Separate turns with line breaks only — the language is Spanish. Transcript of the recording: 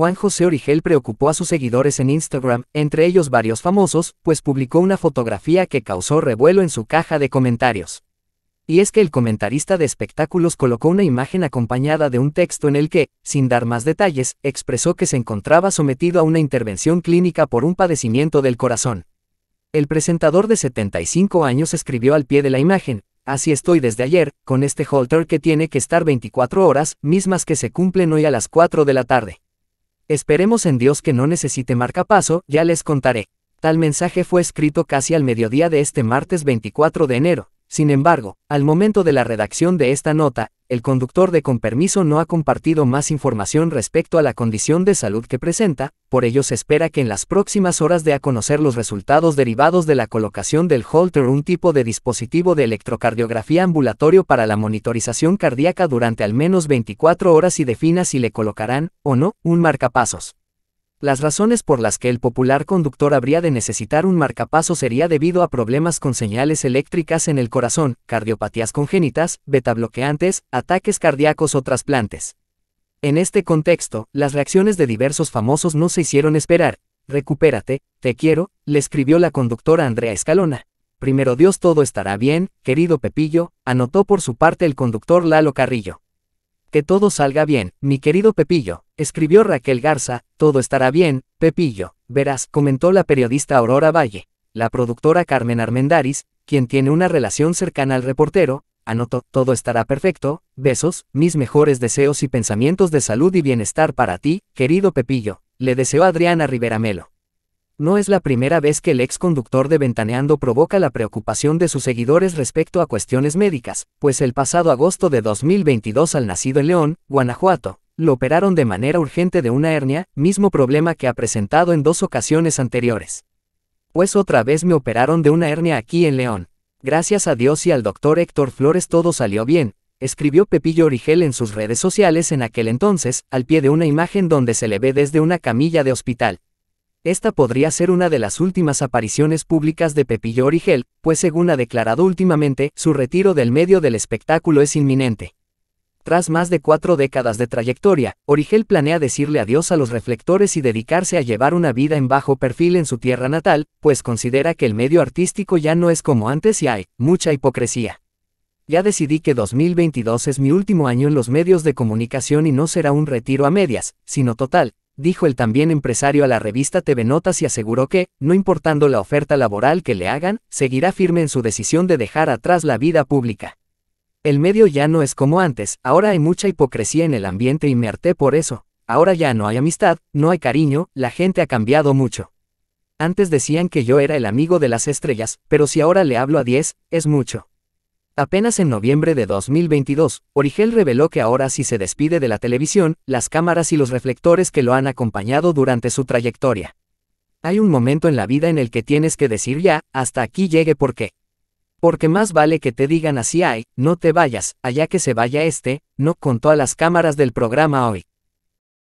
Juan José Origel preocupó a sus seguidores en Instagram, entre ellos varios famosos, pues publicó una fotografía que causó revuelo en su caja de comentarios. Y es que el comentarista de espectáculos colocó una imagen acompañada de un texto en el que, sin dar más detalles, expresó que se encontraba sometido a una intervención clínica por un padecimiento del corazón. El presentador de 75 años escribió al pie de la imagen, Así estoy desde ayer, con este halter que tiene que estar 24 horas, mismas que se cumplen hoy a las 4 de la tarde. Esperemos en Dios que no necesite marcapaso, ya les contaré. Tal mensaje fue escrito casi al mediodía de este martes 24 de enero. Sin embargo, al momento de la redacción de esta nota, el conductor de con permiso no ha compartido más información respecto a la condición de salud que presenta, por ello se espera que en las próximas horas dé a conocer los resultados derivados de la colocación del Holter, un tipo de dispositivo de electrocardiografía ambulatorio para la monitorización cardíaca durante al menos 24 horas y defina si le colocarán, o no, un marcapasos. Las razones por las que el popular conductor habría de necesitar un marcapaso sería debido a problemas con señales eléctricas en el corazón, cardiopatías congénitas, betabloqueantes, ataques cardíacos o trasplantes. En este contexto, las reacciones de diversos famosos no se hicieron esperar. Recupérate, te quiero, le escribió la conductora Andrea Escalona. Primero Dios todo estará bien, querido Pepillo, anotó por su parte el conductor Lalo Carrillo. Que todo salga bien, mi querido Pepillo, escribió Raquel Garza, todo estará bien, Pepillo, verás, comentó la periodista Aurora Valle. La productora Carmen Armendaris, quien tiene una relación cercana al reportero, anotó, todo estará perfecto, besos, mis mejores deseos y pensamientos de salud y bienestar para ti, querido Pepillo, le deseó Adriana Melo. No es la primera vez que el ex conductor de Ventaneando provoca la preocupación de sus seguidores respecto a cuestiones médicas, pues el pasado agosto de 2022 al nacido en León, Guanajuato, lo operaron de manera urgente de una hernia, mismo problema que ha presentado en dos ocasiones anteriores. Pues otra vez me operaron de una hernia aquí en León. Gracias a Dios y al doctor Héctor Flores todo salió bien, escribió Pepillo Origel en sus redes sociales en aquel entonces, al pie de una imagen donde se le ve desde una camilla de hospital. Esta podría ser una de las últimas apariciones públicas de Pepillo Origel, pues según ha declarado últimamente, su retiro del medio del espectáculo es inminente. Tras más de cuatro décadas de trayectoria, Origel planea decirle adiós a los reflectores y dedicarse a llevar una vida en bajo perfil en su tierra natal, pues considera que el medio artístico ya no es como antes y hay mucha hipocresía. Ya decidí que 2022 es mi último año en los medios de comunicación y no será un retiro a medias, sino total, dijo el también empresario a la revista TV Notas y aseguró que, no importando la oferta laboral que le hagan, seguirá firme en su decisión de dejar atrás la vida pública. El medio ya no es como antes, ahora hay mucha hipocresía en el ambiente y me harté por eso. Ahora ya no hay amistad, no hay cariño, la gente ha cambiado mucho. Antes decían que yo era el amigo de las estrellas, pero si ahora le hablo a 10, es mucho. Apenas en noviembre de 2022, Origel reveló que ahora sí se despide de la televisión, las cámaras y los reflectores que lo han acompañado durante su trayectoria. Hay un momento en la vida en el que tienes que decir ya, hasta aquí llegue porque. Porque más vale que te digan así hay, no te vayas, allá que se vaya este, no contó a las cámaras del programa hoy.